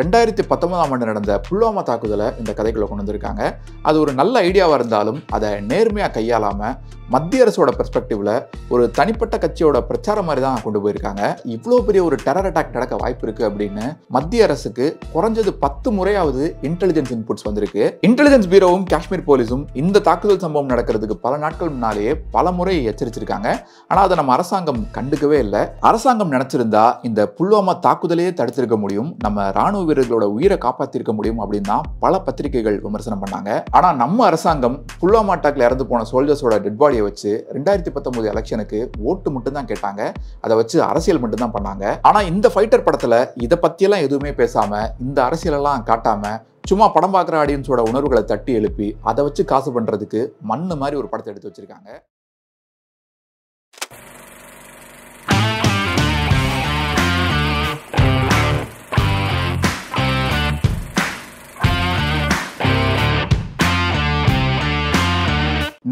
ரெண்டாயிரத்தி பத்தொன்பதாம் ஆண்டு நடந்த புல்வாமா தாக்குதலை இந்த கதைக்குள்ளே கொண்டு வந்திருக்காங்க அது ஒரு நல்ல ஐடியாவாக இருந்தாலும் அதை நேர்மையாக கையாளாமல் மத்திய அரசோட பெர்ஸ்பெக்டிவ்ல ஒரு தனிப்பட்ட கட்சியோட பிரச்சாரம் மாதிரி தான் கொண்டு போயிருக்காங்க இவ்வளோ பெரிய ஒரு டெரர் அட்டாக் நடக்க வாய்ப்பு இருக்கு அப்படின்னு மத்திய அரசுக்கு குறைஞ்சது பத்து முறையாவது இன்டெலிஜென்ஸ் இன்புட்ஸ் வந்திருக்கு இன்டெலிஜென்ஸ் பீரோவும் காஷ்மீர் போலீஸும் இந்த தாக்குதல் சம்பவம் நடக்கிறதுக்கு பல நாட்கள் முன்னாலேயே பல முறை எச்சரிச்சிருக்காங்க ஆனால் அதை நம்ம அரசாங்கம் கண்டுக்கவே இல்லை அரசாங்கம் நினைச்சிருந்தா இந்த புல்வாமா தாக்குதலையே தடுத்திருக்க முடியும் நம்ம ராணுவ வீரர்களோட உயிரை காப்பாற்றிருக்க முடியும் அப்படின்னு தான் பல பத்திரிகைகள் விமர்சனம் பண்ணாங்க ஆனால் நம்ம அரசாங்கம் புல்வாமா அட்டாக்ல இறந்து போன சோல்ஜர்ஸோட டெட் பாடி அண்ணாமலையை வச்சு ரெண்டாயிரத்தி பத்தொன்பது எலெக்ஷனுக்கு ஓட்டு மட்டும்தான் கேட்டாங்க அதை வச்சு அரசியல் மட்டும்தான் பண்ணாங்க ஆனால் இந்த ஃபைட்டர் படத்தில் இதை பற்றியெல்லாம் எதுவுமே பேசாமல் இந்த அரசியலெல்லாம் காட்டாமல் சும்மா படம் பார்க்குற ஆடியன்ஸோட உணர்வுகளை தட்டி எழுப்பி அதை வச்சு காசு பண்ணுறதுக்கு மண்ணு மாதிரி ஒரு படத்தை எடுத்து வச்சுருக்காங்க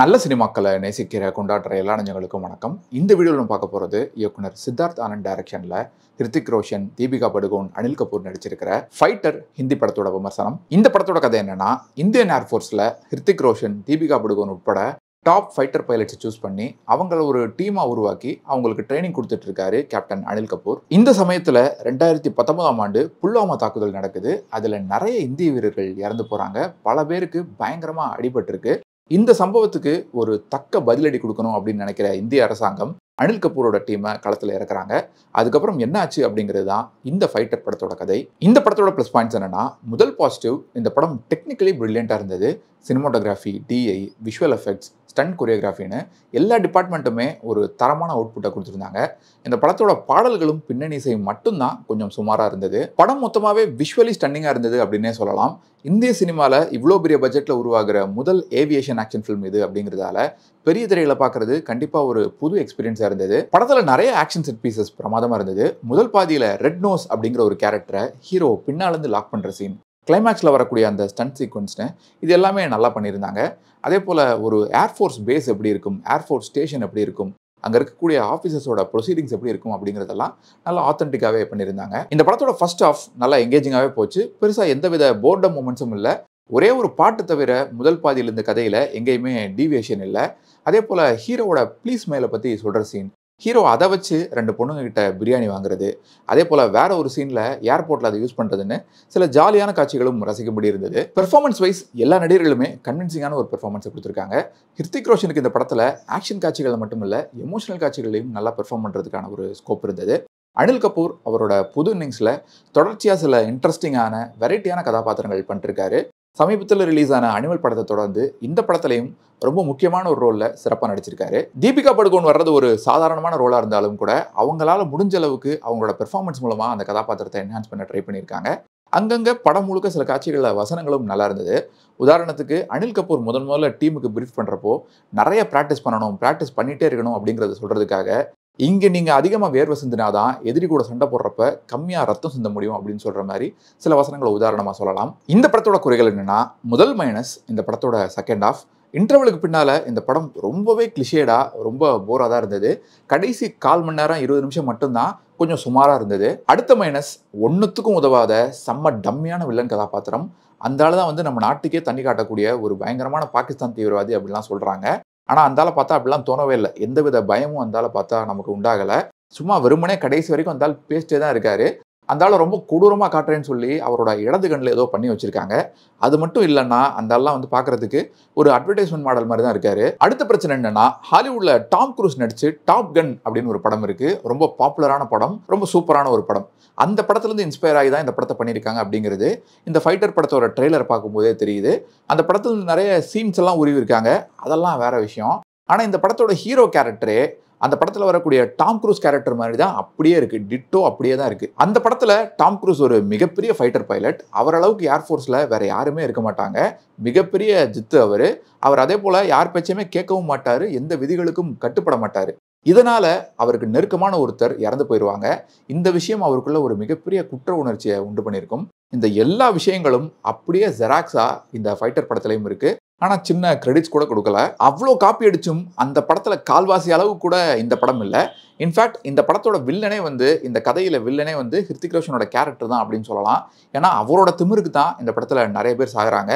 நல்ல சினிமாக்களை நேசிக்கிற கொண்டாடுற எல்லா நஞ்சங்களுக்கும் வணக்கம் இந்த வீடியோவில் நம்ம பார்க்க போகிறது இயக்குனர் சித்தார்த் ஆனந்த் டைரக்ஷனில் ஹிருத்திக் ரோஷன் தீபிகா படுகோன் அனில் கபூர் நடிச்சிருக்கிற ஃபைட்டர் ஹிந்தி படத்தோட விமர்சனம் இந்த படத்தோட கதை என்னென்னா இந்தியன் ஏர்ஃபோர்ஸில் ஹிருத்திக் ரோஷன் தீபிகா படுகோன் உட்பட டாப் ஃபைட்டர் பைலட்ஸை சூஸ் பண்ணி அவங்கள ஒரு டீமாக உருவாக்கி அவங்களுக்கு ட்ரைனிங் கொடுத்துட்டு இருக்காரு கேப்டன் அனில் கபூர் இந்த சமயத்தில் ரெண்டாயிரத்தி பத்தொன்பதாம் ஆண்டு புல்வாமா தாக்குதல் நடக்குது அதில் நிறைய இந்திய வீரர்கள் இறந்து போகிறாங்க பல பேருக்கு பயங்கரமாக அடிபட்டிருக்கு இந்த சம்பவத்துக்கு ஒரு தக்க பதிலடி கொடுக்கணும் அப்படின்னு நினைக்கிற இந்திய அரசாங்கம் அனில் கபூரோட டீமை களத்தில் இறக்குறாங்க அதுக்கப்புறம் என்ன ஆச்சு அப்படிங்கிறது தான் இந்த ஃபைட்டர் படத்தோட கதை இந்த படத்தோட ப்ளஸ் பாயிண்ட்ஸ் என்னன்னா முதல் பாசிட்டிவ் இந்த படம் டெக்னிக்கலி பிரில்லியண்ட்டாக இருந்தது cinematography DI visual effects stun கொரியோகிராஃபின்னு எல்லா டிபார்ட்மெண்ட்டுமே ஒரு தரமான அவுட்புட்டை கொடுத்துருந்தாங்க இந்த படத்தோட பாடல்களும் பின்னணி இசையும் மட்டும்தான் கொஞ்சம் சுமாராக இருந்தது படம் மொத்தமாகவே விஷுவலி ஸ்டன்னிங்காக இருந்தது அப்படின்னே சொல்லலாம் இந்திய சினிமாவில் இவ்வளோ பெரிய பட்ஜெட்டில் உருவாகிற முதல் ஏவியேஷன் ஆக்ஷன் ஃபிலிம் இது அப்படிங்கிறதால பெரிய திரையில் பார்க்குறது கண்டிப்பாக ஒரு புது எக்ஸ்பீரியன்ஸாக இருந்தது படத்தில் நிறைய ஆக்ஷன் செட் பீசஸ் பிரமாதமாக இருந்தது முதல் பாதியில் ரெட் நோஸ் அப்படிங்கிற ஒரு கேரக்டரை ஹீரோ பின்னாலேருந்து லாக் பண்ணுற சீன் கிளைமேக்ஸில் வரக்கூடிய அந்த ஸ்டன்ட் சீக்வன்ஸ்னு இது எல்லாமே நல்லா பண்ணியிருந்தாங்க அதே போல் ஒரு ஏர்ஃபோர்ஸ் பேஸ் எப்படி இருக்கும் ஏர்ஃபோர்ஸ் ஸ்டேஷன் எப்படி இருக்கும் அங்கே இருக்கக்கூடிய ஆஃபீஸர்ஸோட ப்ரொசீடிங்ஸ் எப்படி இருக்கும் அப்படிங்கிறதெல்லாம் நல்லா ஆத்தென்டிக்காகவே பண்ணியிருந்தாங்க இந்த படத்தோட ஃபர்ஸ்ட் ஆஃப் நல்லா எங்கேஜிங்காகவே போச்சு பெருசாக எந்தவித போர்டம் மூமெண்ட்ஸும் இல்லை ஒரே ஒரு பாட்டு தவிர முதல் பாதியில் இருந்த கதையில் எங்கேயுமே டீவியேஷன் இல்லை அதே போல் ஹீரோவோட ப்ளீஸ் மேலே பற்றி சொல்கிற சீன் ஹீரோ அதை வச்சு ரெண்டு பொண்ணுங்க பிரியாணி வாங்குறது அதே போல் வேற ஒரு சீனில் ஏர்போர்ட்டில் அதை யூஸ் பண்ணுறதுன்னு சில ஜாலியான காட்சிகளும் ரசிக்க முடியிருந்தது பெர்ஃபார்மன்ஸ் வைஸ் எல்லா நடிகர்களுமே கன்வின்சிங்கான ஒரு பெர்ஃபார்மன்ஸை கொடுத்துருக்காங்க ஹிருத்திக் ரோஷனுக்கு இந்த படத்தில் ஆக்ஷன் காட்சிகளை இல்லை எமோஷனல் காட்சிகளையும் நல்லா பெர்ஃபார்ம் பண்ணுறதுக்கான ஒரு ஸ்கோப் இருந்தது அனில் கபூர் அவரோட புது இன்னிங்ஸில் தொடர்ச்சியாக சில இன்ட்ரெஸ்டிங்கான வெரைட்டியான கதாபாத்திரங்கள் பண்ணிருக்காரு சமீபத்தில் ரிலீஸ் ஆன அனிமல் படத்தை தொடர்ந்து இந்த படத்துலையும் ரொம்ப முக்கியமான ஒரு ரோலில் சிறப்பாக நடிச்சிருக்காரு தீபிகா படுகோன் வர்றது ஒரு சாதாரணமான ரோலாக இருந்தாலும் கூட அவங்களால முடிஞ்ச அளவுக்கு அவங்களோட பெர்ஃபார்மன்ஸ் மூலமாக அந்த கதாபாத்திரத்தை என்ஹான்ஸ் பண்ண ட்ரை பண்ணியிருக்காங்க அங்கங்கே படம் முழுக்க சில காட்சிகளில் வசனங்களும் நல்லா இருந்தது உதாரணத்துக்கு அனில் கபூர் முதன் முதல்ல டீமுக்கு பிரீஃப் பண்ணுறப்போ நிறைய ப்ராக்டிஸ் பண்ணணும் ப்ராக்டிஸ் பண்ணிகிட்டே இருக்கணும் அப்படிங்கிறத சொல்கிறதுக்காக இங்கே நீங்கள் அதிகமாக வேர்வை சிந்தினா தான் எதிரி கூட சண்டை போடுறப்ப கம்மியாக ரத்தம் சிந்த முடியும் அப்படின்னு சொல்கிற மாதிரி சில வசனங்களை உதாரணமாக சொல்லலாம் இந்த படத்தோட குறைகள் என்னென்னா முதல் மைனஸ் இந்த படத்தோட செகண்ட் ஆஃப் இன்டர்வலுக்கு பின்னால் இந்த படம் ரொம்பவே கிளிஷேடாக ரொம்ப போராக தான் இருந்தது கடைசி கால் மணி நேரம் இருபது நிமிஷம் மட்டும்தான் கொஞ்சம் சுமாராக இருந்தது அடுத்த மைனஸ் ஒன்றுத்துக்கும் உதவாத செம்ம டம்மியான வில்லன் கதாபாத்திரம் அந்த தான் வந்து நம்ம நாட்டுக்கே தண்ணி காட்டக்கூடிய ஒரு பயங்கரமான பாகிஸ்தான் தீவிரவாதி அப்படிலாம் சொல்கிறாங்க ஆனால் அந்தால பார்த்தா அப்படிலாம் தோணவே இல்லை எந்தவித பயமும் அந்தால பார்த்தா நமக்கு உண்டாகலை சும்மா வெறுமனே கடைசி வரைக்கும் அந்தால் பேசிட்டே தான் இருக்காரு அந்தாலும் ரொம்ப கொடூரமாக காட்டுறேன்னு சொல்லி அவரோட இடது கண்ணில் ஏதோ பண்ணி வச்சுருக்காங்க அது மட்டும் இல்லைன்னா அந்த ஆள்லாம் வந்து பார்க்குறதுக்கு ஒரு அட்வர்டைஸ்மெண்ட் மாடல் மாதிரி தான் இருக்காரு அடுத்த பிரச்சனை என்னென்னா ஹாலிவுட்டில் டாம் குரூஸ் நடித்து டாப் கன் அப்படின்னு ஒரு படம் இருக்குது ரொம்ப பாப்புலரான படம் ரொம்ப சூப்பரான ஒரு படம் அந்த படத்துலேருந்து இன்ஸ்பயர் ஆகி தான் இந்த படத்தை பண்ணியிருக்காங்க அப்படிங்கிறது இந்த ஃபைட்டர் படத்தோட ட்ரெய்லர் பார்க்கும்போதே தெரியுது அந்த படத்தில் நிறைய சீன்ஸ் எல்லாம் உருவிருக்காங்க அதெல்லாம் வேறு விஷயம் ஆனால் இந்த படத்தோட ஹீரோ கேரக்டரே அந்த படத்தில் வரக்கூடிய டாம் குரூஸ் கேரக்டர் மாதிரி தான் அப்படியே இருக்குது டிட்டோ அப்படியே தான் இருக்குது அந்த படத்தில் டாம் குரூஸ் ஒரு மிகப்பெரிய ஃபைட்டர் பைலட் அவரளவுக்கு ஏர்ஃபோர்ஸில் வேறு யாருமே இருக்க மாட்டாங்க மிகப்பெரிய ஜித்து அவர் அவர் அதே போல் யார் பேச்சையுமே கேட்கவும் மாட்டார் எந்த விதிகளுக்கும் கட்டுப்பட மாட்டார் இதனால் அவருக்கு நெருக்கமான ஒருத்தர் இறந்து போயிடுவாங்க இந்த விஷயம் அவருக்குள்ள ஒரு மிகப்பெரிய குற்ற உணர்ச்சியை உண்டு பண்ணியிருக்கும் இந்த எல்லா விஷயங்களும் அப்படியே ஜெராக்ஸாக இந்த ஃபைட்டர் படத்துலையும் இருக்குது ஆனால் சின்ன கிரெடிட்ஸ் கூட கொடுக்கல அவ்வளோ காப்பி அடிச்சும் அந்த படத்தில் கால்வாசி அளவு கூட இந்த படம் இல்லை இன்ஃபேக்ட் இந்த படத்தோட வில்லனே வந்து இந்த கதையில் வில்லனே வந்து ஹிருத்திக் ரோஷனோட கேரக்டர் தான் அப்படின்னு சொல்லலாம் ஏன்னா அவரோட திமிருக்கு தான் இந்த படத்தில் நிறைய பேர் சாகுறாங்க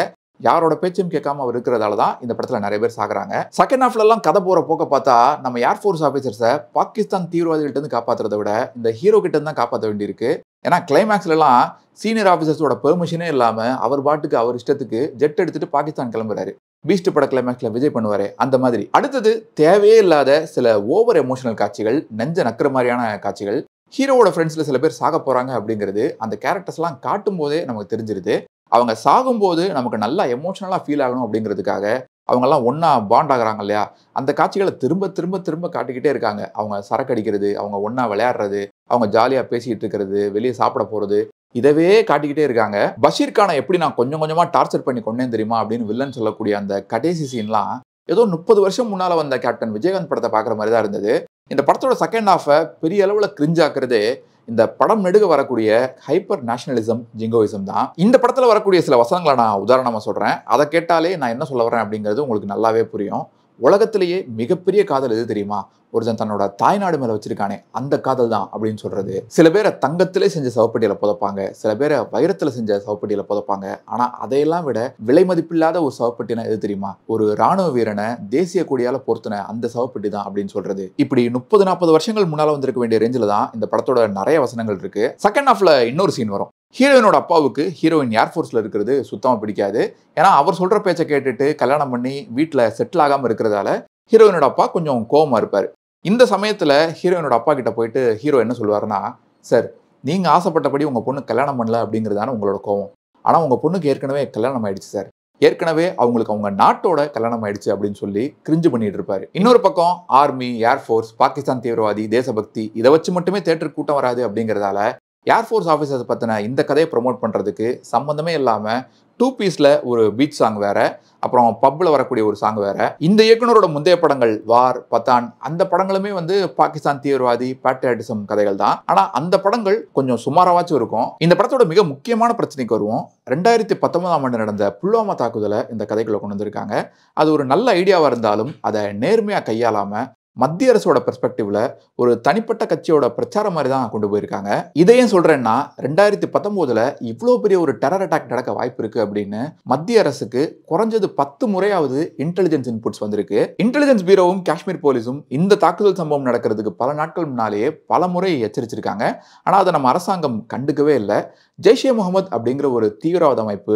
யாரோட பேச்சும் கேட்காம அவர் இருக்கிறதால தான் இந்த படத்தில் நிறைய பேர் சாகுறாங்க செகண்ட் ஹாஃப்லலாம் எல்லாம் கதை போகிற போக்க பார்த்தா நம்ம ஏர்ஃபோர்ஸ் ஆஃபீஸர்ஸை பாகிஸ்தான் தீவிரவாதிகள்ட்ட இருந்து காப்பாற்றுறத விட இந்த ஹீரோ கிட்டேருந்து தான் காப்பாற்ற வேண்டியிருக்கு ஏன்னா கிளைமேக்ஸ்லலாம் சீனியர் ஆஃபீஸர்ஸோட பெர்மிஷனே இல்லாமல் அவர் பாட்டுக்கு அவர் இஷ்டத்துக்கு ஜெட் எடுத்துகிட்டு பாகிஸ்தான் கிளம்புறாரு பீஸ்ட் பட கிளைமேக்ஸில் விஜய் பண்ணுவார் அந்த மாதிரி அடுத்தது தேவையே இல்லாத சில ஓவர் எமோஷனல் காட்சிகள் நெஞ்ச நக்கிற மாதிரியான காட்சிகள் ஹீரோவோட ஃப்ரெண்ட்ஸில் சில பேர் சாக போகிறாங்க அப்படிங்கிறது அந்த கேரக்டர்ஸ்லாம் காட்டும் போதே நமக்கு தெரிஞ்சிருது அவங்க சாகும்போது நமக்கு நல்லா எமோஷனலாக ஃபீல் ஆகணும் அப்படிங்கிறதுக்காக அவங்கெல்லாம் ஒன்றா பாண்ட் ஆகிறாங்க இல்லையா அந்த காட்சிகளை திரும்ப திரும்ப திரும்ப காட்டிக்கிட்டே இருக்காங்க அவங்க சரக்கு அடிக்கிறது அவங்க ஒன்றா விளையாடுறது அவங்க ஜாலியாக பேசிக்கிட்டு இருக்கிறது வெளியே சாப்பிட போகிறது இதவே காட்டிக்கிட்டே இருக்காங்க பஷீர் கானை எப்படி நான் கொஞ்சம் கொஞ்சமாக டார்ச்சர் பண்ணி கொண்டேன் தெரியுமா அப்படின்னு வில்லன் சொல்லக்கூடிய அந்த கடைசி சீன்லாம் ஏதோ முப்பது வருஷம் முன்னால் வந்த கேப்டன் விஜயகாந்த் படத்தை பார்க்குற மாதிரி தான் இருந்தது இந்த படத்தோட செகண்ட் ஹாஃபை பெரிய அளவில் கிரிஞ்சாக்குறது இந்த படம் நெடுக வரக்கூடிய ஹைப்பர் நேஷனலிசம் ஜிங்கோயிசம் தான் இந்த படத்தில் வரக்கூடிய சில வசனங்களை நான் உதாரணமாக சொல்கிறேன் அதை கேட்டாலே நான் என்ன சொல்ல வரேன் அப்படிங்கிறது உங்களுக்கு நல்லாவே புரியும் உலகத்திலேயே மிகப்பெரிய காதல் எது தெரியுமா ஒருத்தன் தன்னோட தாய்நாடு மேலே வச்சிருக்கானே அந்த காதல் தான் அப்படின்னு சொல்கிறது சில பேரை தங்கத்திலே செஞ்ச சவப்பட்டியில் புதைப்பாங்க சில பேரை வைரத்தில் செஞ்ச சவப்பட்டியில புதைப்பாங்க ஆனால் அதையெல்லாம் விட விலை மதிப்பில்லாத ஒரு சவப்பட்டினா எது தெரியுமா ஒரு ராணுவ வீரனை தேசிய கொடியால் பொருத்தின அந்த சவப்பட்டி தான் அப்படின்னு சொல்கிறது இப்படி முப்பது நாற்பது வருஷங்கள் முன்னால் வந்திருக்க வேண்டிய ரேஞ்சில் தான் இந்த படத்தோட நிறைய வசனங்கள் இருக்குது செகண்ட் ஹாஃப்ல இன்னொரு சீன் வரும் ஹீரோயினோட அப்பாவுக்கு ஹீரோயின் ஏர்ஃபோர்ஸில் இருக்கிறது சுத்தமாக பிடிக்காது ஏன்னா அவர் சொல்கிற பேச்சை கேட்டுட்டு கல்யாணம் பண்ணி வீட்டில் செட்டில் ஆகாமல் இருக்கிறதால ஹீரோயினோட அப்பா கொஞ்சம் கோவமாக இருப்பார் இந்த சமயத்தில் ஹீரோயினோட அப்பா கிட்ட போயிட்டு ஹீரோ என்ன சொல்லுவார்னா சார் நீங்கள் ஆசைப்பட்டபடி உங்கள் பொண்ணு கல்யாணம் பண்ணல அப்படிங்கிறதான உங்களோட கோவம் ஆனால் உங்கள் பொண்ணுக்கு ஏற்கனவே கல்யாணம் ஆயிடுச்சு சார் ஏற்கனவே அவங்களுக்கு அவங்க நாட்டோட கல்யாணம் ஆயிடுச்சு அப்படின்னு சொல்லி கிரிஞ்சு பண்ணிட்டு இருப்பாரு இன்னொரு பக்கம் ஆர்மி ஏர்ஃபோர்ஸ் பாகிஸ்தான் தீவிரவாதி தேசபக்தி இதை வச்சு மட்டுமே தேட்டருக்கு கூட்டம் வராது அப்படிங்கிறதால ஏர்ஃபோர்ஸ் ஆஃபீஸர்ஸ் பற்றின இந்த கதையை ப்ரொமோட் பண்ணுறதுக்கு சம்மந்தமே இல்லாமல் டூ பீஸில் ஒரு பீச் சாங் வேறு அப்புறம் பப்பில் வரக்கூடிய ஒரு சாங் வேறு இந்த இயக்குனரோட முந்தைய படங்கள் வார் பத்தான் அந்த படங்களுமே வந்து பாகிஸ்தான் தீவிரவாதி பேட்ரியாட்டிசம் கதைகள் தான் ஆனால் அந்த படங்கள் கொஞ்சம் சுமாராவாச்சும் இருக்கும் இந்த படத்தோட மிக முக்கியமான பிரச்சனைக்கு வருவோம் ரெண்டாயிரத்தி பத்தொன்பதாம் ஆண்டு நடந்த புல்வாமா தாக்குதலை இந்த கதைகளை கொண்டு வந்திருக்காங்க அது ஒரு நல்ல ஐடியாவாக இருந்தாலும் அதை நேர்மையாக கையாளாமல் மத்திய அரசோட பெர்ஸ்பெக்டிவ்ல ஒரு தனிப்பட்ட கட்சியோட பிரச்சாரம் மாதிரி தான் கொண்டு போயிருக்காங்க இதையும் சொல்றேன்னா ரெண்டாயிரத்தி பத்தொன்பதுல இவ்வளோ பெரிய ஒரு டெரர் அட்டாக் நடக்க வாய்ப்பு இருக்கு அப்படின்னு மத்திய அரசுக்கு குறைஞ்சது பத்து முறையாவது இன்டெலிஜென்ஸ் இன்புட்ஸ் வந்திருக்கு இன்டெலிஜென்ஸ் பீரோவும் காஷ்மீர் போலீஸும் இந்த தாக்குதல் சம்பவம் நடக்கிறதுக்கு பல நாட்கள் முன்னாலேயே பல முறை எச்சரிச்சிருக்காங்க ஆனால் அதை நம்ம அரசாங்கம் கண்டுக்கவே இல்லை ஜெய்ஷே முகமது அப்படிங்கிற ஒரு தீவிரவாத அமைப்பு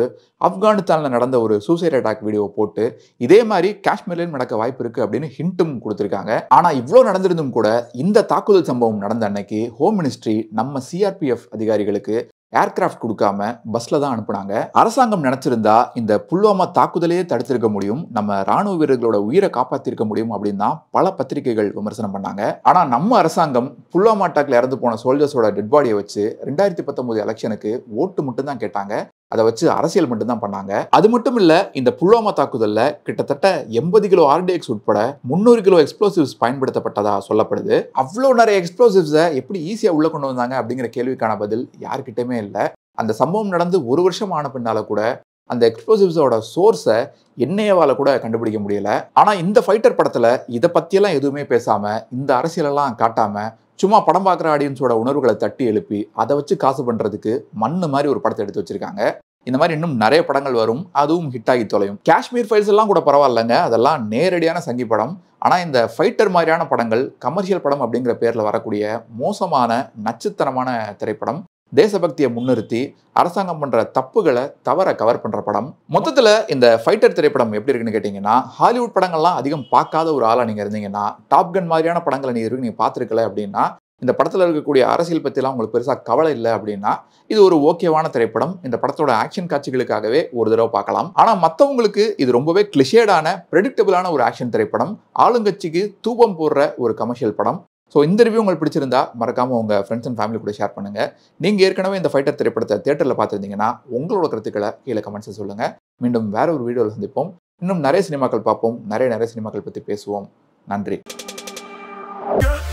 ஆப்கானிஸ்தானில் நடந்த ஒரு சூசைட் அட்டாக் வீடியோ போட்டு இதே மாதிரி காஷ்மீர்லையும் நடக்க வாய்ப்பு இருக்குது அப்படின்னு ஹிண்ட்டும் கொடுத்துருக்காங்க ஆனால் இவ்வளோ நடந்திருந்தும் கூட இந்த தாக்குதல் சம்பவம் நடந்த அன்னைக்கு ஹோம் மினிஸ்ட்ரி நம்ம சிஆர்பிஎஃப் அதிகாரிகளுக்கு ஏர்கிராஃப்ட் கொடுக்காம பஸ்ல தான் அனுப்புனாங்க அரசாங்கம் நினைச்சிருந்தா இந்த புல்வாமா தாக்குதலையே தடுத்திருக்க முடியும் நம்ம ராணுவ வீரர்களோட உயிரை காப்பாத்திருக்க முடியும் அப்படின்னு பல பத்திரிகைகள் விமர்சனம் பண்ணாங்க ஆனா நம்ம அரசாங்கம் புல்வாமா அட்டாக்ல இறந்து போன சோல்ஜர்ஸோட டெட் பாடியை வச்சு ரெண்டாயிரத்தி பத்தொன்பது எலெக்ஷனுக்கு ஓட்டு மட்டும் தான் கேட்டாங்க அதை வச்சு அரசியல் மட்டும்தான் பண்ணாங்க அது மட்டும் இல்லை இந்த புல்வாமா தாக்குதலில் கிட்டத்தட்ட எண்பது கிலோ ஆர்டிஎக்ஸ் உட்பட முந்நூறு கிலோ எக்ஸ்ப்ளோசிவ்ஸ் பயன்படுத்தப்பட்டதா சொல்லப்படுது அவ்வளோ நிறைய எக்ஸ்ப்ளோசிவ்ஸ எப்படி ஈஸியாக உள்ள கொண்டு வந்தாங்க அப்படிங்கிற கேள்விக்கான பதில் யாருக்கிட்டமே இல்லை அந்த சம்பவம் நடந்து ஒரு வருஷம் ஆன பின்னால கூட அந்த எக்ஸ்ப்ளோசிவ்ஸோட சோர்ஸை என்னையவால் கூட கண்டுபிடிக்க முடியல ஆனால் இந்த ஃபைட்டர் படத்தில் இதை பற்றியெல்லாம் எதுவுமே பேசாமல் இந்த அரசியலெல்லாம் காட்டாமல் சும்மா படம் பார்க்குற ஆடியன்ஸோட உணர்வுகளை தட்டி எழுப்பி அதை வச்சு காசு பண்ணுறதுக்கு மண்ணு மாதிரி ஒரு படத்தை எடுத்து வச்சுருக்காங்க இந்த மாதிரி இன்னும் நிறைய படங்கள் வரும் அதுவும் ஹிட் ஆகி தொலையும் காஷ்மீர் ஃபைல்ஸ் எல்லாம் கூட பரவாயில்லைங்க அதெல்லாம் நேரடியான சங்கி படம் ஆனால் இந்த ஃபைட்டர் மாதிரியான படங்கள் கமர்ஷியல் படம் அப்படிங்கிற பேரில் வரக்கூடிய மோசமான நச்சுத்தனமான திரைப்படம் தேசபக்தியை முன்னிறுத்தி அரசாங்கம் பண்ணுற தப்புகளை தவற கவர் பண்ணுற படம் மொத்தத்தில் இந்த ஃபைட்டர் திரைப்படம் எப்படி இருக்குன்னு கேட்டிங்கன்னா ஹாலிவுட் படங்கள்லாம் அதிகம் பார்க்காத ஒரு ஆளாக நீங்கள் இருந்தீங்கன்னா டாப்கன் மாதிரியான படங்களை நீங்கள் இருக்கு நீங்கள் பார்த்துருக்கல அப்படின்னா இந்த படத்தில் இருக்கக்கூடிய அரசியல் பற்றிலாம் உங்களுக்கு பெருசாக கவலை இல்லை அப்படின்னா இது ஒரு ஓகேவான திரைப்படம் இந்த படத்தோட ஆக்ஷன் காட்சிகளுக்காகவே ஒரு தடவை பார்க்கலாம் ஆனால் மற்றவங்களுக்கு இது ரொம்பவே கிளிஷேடான ப்ரெடிக்டபிளான ஒரு ஆக்ஷன் திரைப்படம் ஆளுங்கட்சிக்கு தூபம் போடுற ஒரு கமர்ஷியல் படம் ஸோ இந்த ரிவ்யூ உங்களுக்கு பிடிச்சிருந்தா மறக்காமல் உங்கள் ஃப்ரெண்ட்ஸ் அண்ட் ஃபேமிலி கூட ஷேர் பண்ணுங்கள் நீங்கள் ஏற்கனவே இந்த ஃபைட்டர் திரைப்படத்தை தேட்டரில் பார்த்துருந்தீங்கன்னா உங்களோட கருத்துக்களை கீழே கமெண்ட்ஸை சொல்லுங்கள் மீண்டும் வேற ஒரு வீடியோவில் சந்திப்போம் இன்னும் நிறைய சினிமாக்கள் பார்ப்போம் நிறைய நிறைய சினிமாக்கள் பற்றி பேசுவோம் நன்றி